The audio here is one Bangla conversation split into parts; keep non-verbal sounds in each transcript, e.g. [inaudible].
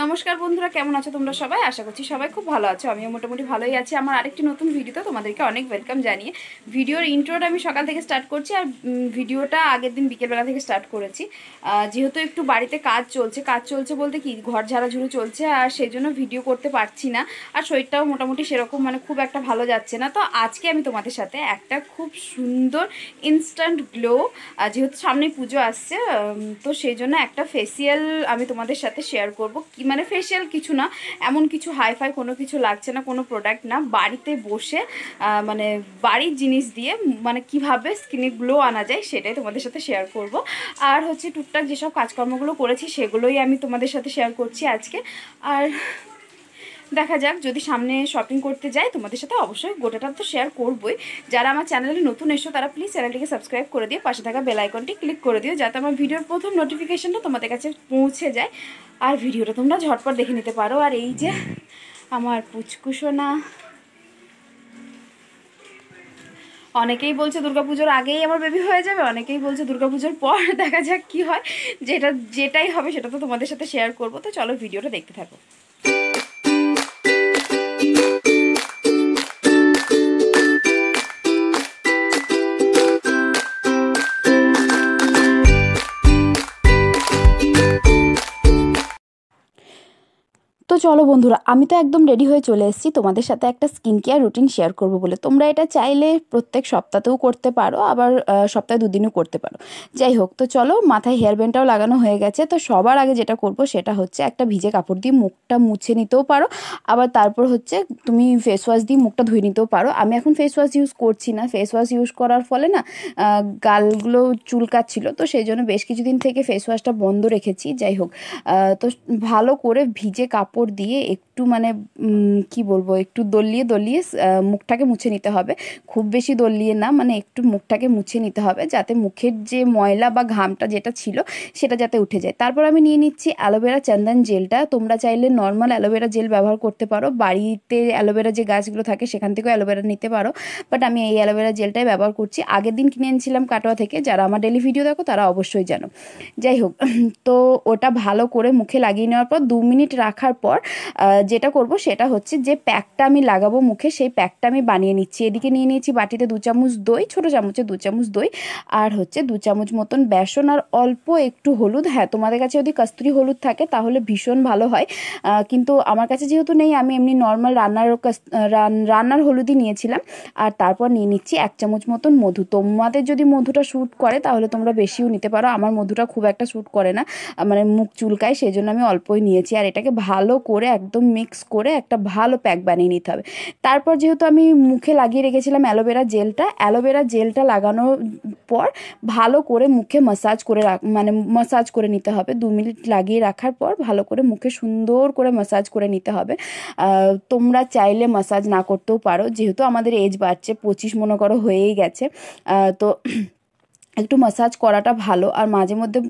নমস্কার বন্ধুরা কেমন আছো তোমরা সবাই আশা করছি সবাই খুব ভালো আছো আমিও মোটামুটি ভালোই আছি আমার আরেকটি নতুন ভিডিও তো তোমাদেরকে অনেক ওয়েলকাম জানিয়ে ভিডিওর ইন্ট্রোটা আমি সকাল থেকে স্টার্ট করছি আর ভিডিওটা আগের দিন বিকেলবেলা থেকে স্টার্ট করেছি যেহেতু একটু বাড়িতে কাজ চলছে কাজ চলছে বলতে কি ঘর ঝাড়াঝুড়ি চলছে আর সেই জন্য ভিডিও করতে পারছি না আর শরীরটাও মোটামুটি সেরকম মানে খুব একটা ভালো যাচ্ছে না তো আজকে আমি তোমাদের সাথে একটা খুব সুন্দর ইনস্ট্যান্ট গ্লো যেহেতু সামনে পুজো আসছে তো সেই জন্য একটা ফেসিয়াল আমি তোমাদের সাথে শেয়ার করবো মানে ফেশিয়াল কিছু না এমন কিছু হাইফাই কোনো কিছু লাগছে না কোনো প্রোডাক্ট না বাড়িতে বসে মানে বাড়ির জিনিস দিয়ে মানে কিভাবে স্কিনে গ্লো আনা যায় সেটাই তোমাদের সাথে শেয়ার করব আর হচ্ছে টুকটাক যেসব কাজকর্মগুলো করেছি সেগুলোই আমি তোমাদের সাথে শেয়ার করছি আজকে আর দেখা যাক যদি সামনে শপিং করতে যাই তোমাদের সাথে অবশ্যই গোটাটা তো শেয়ার করবোই যারা আমার চ্যানেলে নতুন এসো তারা প্লিজ চ্যানেলটিকে সাবস্ক্রাইব করে দিয়ে পাশে থাকা বেলাইকনটি ক্লিক করে দিও যাতে আমার ভিডিওর প্রথম নোটিফিকেশানটা তোমাদের কাছে পৌঁছে যায় আর ভিডিওটা তোমরা ঝটপট দেখে নিতে পারো আর এই যে আমার পুচকুসোনা অনেকেই বলছে দুর্গাপুজোর আগেই আমার বেবি হয়ে যাবে অনেকেই বলছে দুর্গাপুজোর পর [laughs] দেখা যাক কি হয় যেটা যেটাই হবে সেটা তো তোমাদের সাথে শেয়ার করবো তো চলো ভিডিওটা দেখতে থাকো তো চলো বন্ধুরা আমি তো একদম রেডি হয়ে চলে এসেছি তোমাদের সাথে একটা স্কিন কেয়ার রুটিন শেয়ার করবো বলে তোমরা এটা চাইলে প্রত্যেক সপ্তাহতেও করতে পারো আবার সপ্তাহে দুদিনও করতে পারো যাই হোক তো চলো মাথায় হেয়ার ব্যান্ডটাও লাগানো হয়ে গেছে তো সবার আগে যেটা করব সেটা হচ্ছে একটা ভিজে কাপড় দিয়ে মুখটা মুছে নিতেও পারো আবার তারপর হচ্ছে তুমি ফেস ওয়াশ দিয়ে মুখটা ধুয়ে নিতেও পারো আমি এখন ফেস ওয়াশ ইউজ করছি না ফেস ওয়াশ ইউজ করার ফলে না গালগুলো চুলকাচ্ছিল তো সেই জন্য বেশ কিছুদিন থেকে ফেস ওয়াশটা বন্ধ রেখেছি যাই হোক তো ভালো করে ভিজে কাপড় কাপড় দিয়ে একটু মানে কি বলবো একটু দলিয়ে দলিয়ে মুখটাকে মুছে নিতে হবে খুব বেশি দলিয়ে না মানে একটু মুখটাকে মুছে নিতে হবে যাতে মুখের যে ময়লা বা ঘামটা যেটা ছিল সেটা যাতে উঠে যায় তারপর আমি নিয়ে নিচ্ছি অ্যালোভেরা চন্দন জেলটা তোমরা চাইলে নর্মাল অ্যালোভেরা জেল ব্যবহার করতে পারো বাড়িতে অ্যালোভেরা যে গাছগুলো থাকে সেখান থেকেও অ্যালোভেরা নিতে পারো বাট আমি এই অ্যালোভেরা জেলটাই ব্যবহার করছি আগের দিন কিনে এনেছিলাম কাটোয়া থেকে যারা আমার ডেলি ভিডিও দেখো তারা অবশ্যই জানো যাই হোক [clears throat] তো ওটা ভালো করে মুখে লাগিয়ে নেওয়ার পর দু মিনিট রাখার পর পর যেটা করব সেটা হচ্ছে যে প্যাকটা আমি লাগাবো মুখে সেই প্যাকটা আমি বানিয়ে নিচ্ছি এদিকে নিয়ে নিয়েছি বাটিতে দু চামচ দই ছোটো চামচে দু চামচ দই আর হচ্ছে দু চামচ মতন বেসন আর অল্প একটু হলুদ হ্যাঁ তোমাদের কাছে যদি কাস্তুরি হলুদ থাকে তাহলে ভীষণ ভালো হয় কিন্তু আমার কাছে যেহেতু নেই আমি এমনি নর্মাল রান্নার রান্নার হলুদই নিয়েছিলাম আর তারপর নিয়ে নিচ্ছি এক চামচ মতন মধু তোমাদের যদি মধুটা শ্যুট করে তাহলে তোমরা বেশিও নিতে পারো আমার মধুটা খুব একটা শ্যুট করে না মানে মুখ চুলকায় সেই জন্য আমি অল্পই নিয়েছি আর এটাকে ভালো করে একদম মিক্স করে একটা ভালো প্যাক বানিয়ে নিতে হবে তারপর যেহেতু আমি মুখে লাগিয়ে রেখেছিলাম অ্যালোভেরা জেলটা অ্যালোভেরা জেলটা লাগানোর পর ভালো করে মুখে মাসাজ করে মানে মাসাজ করে নিতে হবে দু মিনিট লাগিয়ে রাখার পর ভালো করে মুখে সুন্দর করে মাসাজ করে নিতে হবে তোমরা চাইলে মাসাজ না করতেও পারো যেহেতু আমাদের এজ বাড়ছে পঁচিশ মনে করো হয়েই গেছে তো একটু মাসাজ করাটা ভালো আর মাঝে মধ্যে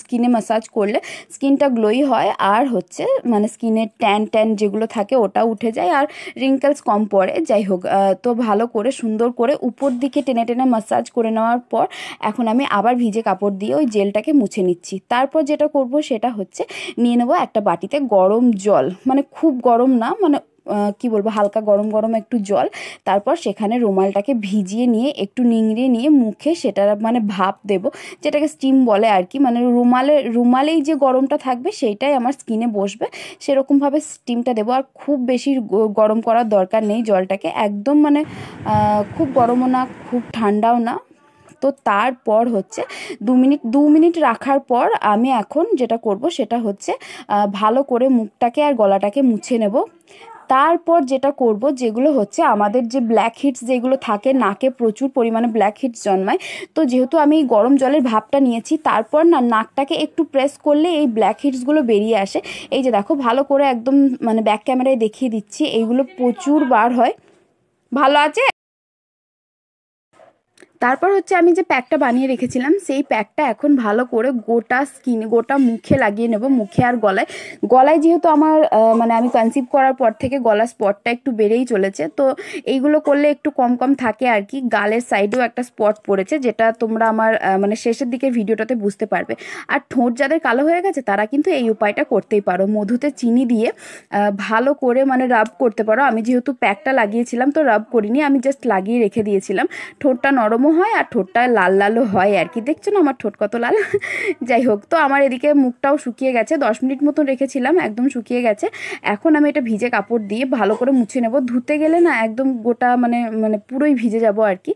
স্কিনে মাসাজ করলে স্কিনটা গ্লোই হয় আর হচ্ছে মানে স্কিনের ট্যান ট্যান যেগুলো থাকে ওটা উঠে যায় আর রিঙ্কেলস কম পড়ে যাই হোক তো ভালো করে সুন্দর করে উপর দিকে টেনে টেনে মাসাজ করে নেওয়ার পর এখন আমি আবার ভিজে কাপড় দিয়ে ওই জেলটাকে মুছে নিচ্ছি তারপর যেটা করব সেটা হচ্ছে নিয়ে নেবো একটা বাটিতে গরম জল মানে খুব গরম না মানে কি বলবো হালকা গরম গরম একটু জল তারপর সেখানে রুমালটাকে ভিজিয়ে নিয়ে একটু নিংড়ে নিয়ে মুখে সেটার মানে ভাপ দেব যেটাকে স্টিম বলে আর কি মানে রুমালে রুমালেই যে গরমটা থাকবে সেইটাই আমার স্কিনে বসবে সেরকমভাবে স্টিমটা দেবো আর খুব বেশি গরম করার দরকার নেই জলটাকে একদম মানে খুব গরমও না খুব ঠান্ডাও না তো তারপর হচ্ছে দু মিনিট দু মিনিট রাখার পর আমি এখন যেটা করব সেটা হচ্ছে ভালো করে মুখটাকে আর গলাটাকে মুছে নেব তারপর যেটা করব যেগুলো হচ্ছে আমাদের যে ব্ল্যাক হিটস যেগুলো থাকে নাকে প্রচুর পরিমাণে ব্ল্যাক হিটস জন্মায় তো যেহেতু আমি এই গরম জলের ভাবটা নিয়েছি তারপর না নাকটাকে একটু প্রেস করলে এই ব্ল্যাক হিটসগুলো বেরিয়ে আসে এই যে দেখো ভালো করে একদম মানে ব্যাক ক্যামেরায় দেখিয়ে দিচ্ছি এইগুলো প্রচুর বার হয় ভালো আছে তারপর হচ্ছে আমি যে প্যাকটা বানিয়ে রেখেছিলাম সেই প্যাকটা এখন ভালো করে গোটা স্কিনে গোটা মুখে লাগিয়ে নেব মুখে আর গলায় গলায় যেহেতু আমার মানে আমি কনসিভ করার পর থেকে গলার স্পটটা একটু বেড়েই চলেছে তো এইগুলো করলে একটু কম কম থাকে আর কি গালের সাইডেও একটা স্পট পড়েছে যেটা তোমরা আমার মানে শেষের দিকের ভিডিওটাতে বুঝতে পারবে আর ঠোঁট যাদের কালো হয়ে গেছে তারা কিন্তু এই উপায়টা করতেই পারো মধুতে চিনি দিয়ে ভালো করে মানে রাব করতে পারো আমি যেহেতু প্যাকটা লাগিয়েছিলাম তো রাব করিনি আমি জাস্ট লাগিয়ে রেখে দিয়েছিলাম ঠোঁটটা নরমও হয় আর ঠোঁটটা লাল লালও হয় আর কি দেখছো না আমার ঠোঁট কত লাল [laughs] যাই হোক তো আমার এদিকে মুখটাও শুকিয়ে গেছে দশ মিনিট মতন রেখেছিলাম একদম শুকিয়ে গেছে এখন আমি এটা ভিজে কাপড় দিয়ে ভালো করে মুছে নেব ধুতে গেলে না একদম গোটা মানে মানে পুরোই ভিজে যাব আর কি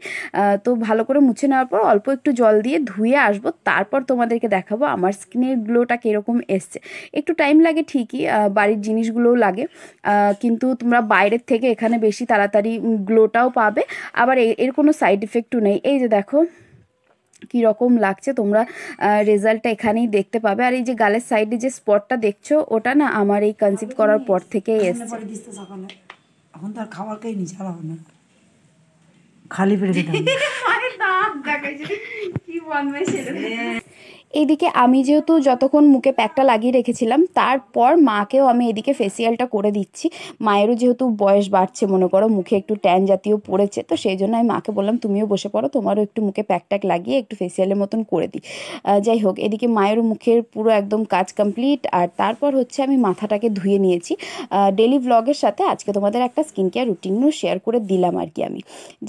তো ভালো করে মুছে নেওয়ার পর অল্প একটু জল দিয়ে ধুয়ে আসবো তারপর তোমাদেরকে দেখাবো আমার স্কিনের গ্লোটা কীরকম এসছে একটু টাইম লাগে ঠিকই বাড়ির জিনিসগুলোও লাগে কিন্তু তোমরা বাইরের থেকে এখানে বেশি তাড়াতাড়ি গ্লোটাও পাবে আবার এর কোনো সাইড ইফেক্টও নেই এই যে দেখো কীরকম লাগছে তোমরা রেজাল্টটা এখানেই দেখতে পাবে আর এই যে গালের সাইডে যে স্পটটা দেখছো ওটা না আমার এই কনসিভ করার পর থেকেই এসছে এখন খাবার না খালি পেটে [laughs] মানে কি বনবে সেটা হ্যাঁ। এইদিকে আমি যেহেতু যতক্ষণ মুখে প্যাকটা লাগিয়ে রেখেছিলাম তারপর মাকেও আমি এদিকে ফেসিয়ালটা করে দিচ্ছি মায়েরও যেহেতু বয়স বাড়ছে মনে করো মুখে একটু ট্যান জাতীয় পড়েছে তো সেই জন্য আমি মাকে বললাম তুমিও বসে পড়ো তোমারও একটু মুখে প্যাক ট্যাক লাগিয়ে একটু ফেসিয়ালের মতন করে দিই যাই হোক এদিকে মায়েরও মুখের পুরো একদম কাজ কমপ্লিট আর তারপর হচ্ছে আমি মাথাটাকে ধুয়ে নিয়েছি ডেলি ব্লগের সাথে আজকে তোমাদের একটা স্কিন কেয়ার রুটিনও শেয়ার করে দিলাম আর কি আমি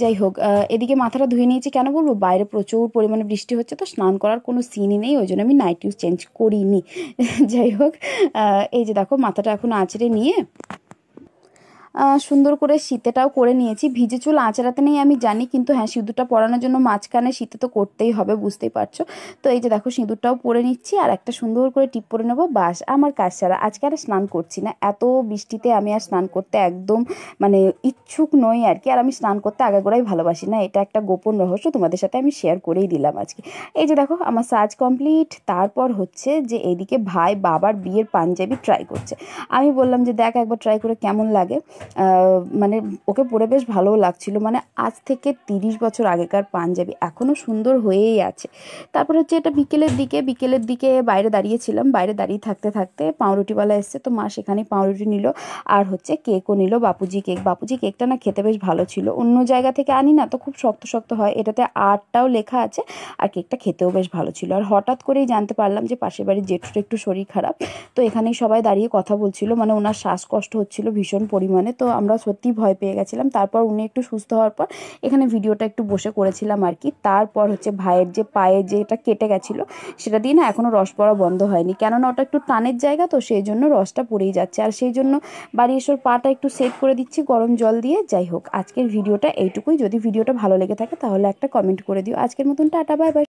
যাই হোক এদিকে মাথাটা ধুয়ে নিয়েছি কেন বলবো বাইরে প্রচুর পরিমাণে বৃষ্টি হচ্ছে তো স্নান করার কোনো সিনই নেই ওই জন্য আমি নাইট ইউজ চেঞ্জ করিনি [laughs] যাই হোক এই যে দেখো মাথাটা এখন আঁচড়ে নিয়ে সুন্দর করে শীতেটাও করে নিয়েছি ভিজে চুল আঁচড়াতে নেই আমি জানি কিন্তু হ্যাঁ সিঁদুরটা পরানোর জন্য মাঝখানে শীতে তো করতেই হবে বুঝতেই পারছো তো এই যে দেখো সিঁদুরটাও পরে নিচ্ছি আর একটা সুন্দর করে টিপ পরে নেবো বাস আমার কাজ ছাড়া আজকে আর স্নান করছি না এত বৃষ্টিতে আমি আর স্নান করতে একদম মানে ইচ্ছুক নই আর কি আর আমি স্নান করতে আগে করেই ভালোবাসি না এটা একটা গোপন রহস্য তোমাদের সাথে আমি শেয়ার করেই দিলাম আজকে এই যে দেখো আমার সাজ কমপ্লিট তারপর হচ্ছে যে এদিকে ভাই বাবার বিয়ের পাঞ্জাবি ট্রাই করছে আমি বললাম যে দেখ একবার ট্রাই করে কেমন লাগে মানে ওকে পরে বেশ ভালোও লাগছিল মানে আজ থেকে তিরিশ বছর আগেকার পাঞ্জাবি এখনও সুন্দর হয়েই আছে তারপর হচ্ছে এটা বিকেলের দিকে বিকেলের দিকে বাইরে দাঁড়িয়েছিলাম বাইরে দাঁড়িয়ে থাকতে থাকতে পাউরুটিওয়ালা এসছে তো মা সেখানে পাউরুটি নিল আর হচ্ছে কেকও নিল বাপুজি কেক বাপুজি কেকটা না খেতে বেশ ভালো ছিল অন্য জায়গা থেকে আনি না তো খুব শক্ত শক্ত হয় এটাতে আটটাও লেখা আছে আর কেকটা খেতেও বেশ ভালো ছিল আর হঠাৎ করেই জানতে পারলাম যে পাশের বাড়ির জেঠুর একটু শরীর খারাপ তো এখানেই সবাই দাঁড়িয়ে কথা বলছিল মানে ওনার শ্বাসকষ্ট হচ্ছিল ভীষণ পরিমাণে তো আমরা সত্যি ভয় পেয়ে গেছিলাম তারপর উনি একটু সুস্থ হওয়ার পর এখানে ভিডিওটা একটু বসে করেছিলাম আর কি তারপর হচ্ছে ভাইয়ের যে পায়ে যেটা কেটে গেছিলো সেটা দিয়ে না এখনও রস পড়া বন্ধ হয়নি কেননা ওটা একটু টানের জায়গা তো সেই জন্য রসটা পড়েই যাচ্ছে আর সেই জন্য বাড়ি এসর পাটা একটু সেট করে দিচ্ছি গরম জল দিয়ে যাই হোক আজকের ভিডিওটা এইটুকুই যদি ভিডিওটা ভালো লেগে থাকে তাহলে একটা কমেন্ট করে দিও আজকের মতন টাটা বাই বাই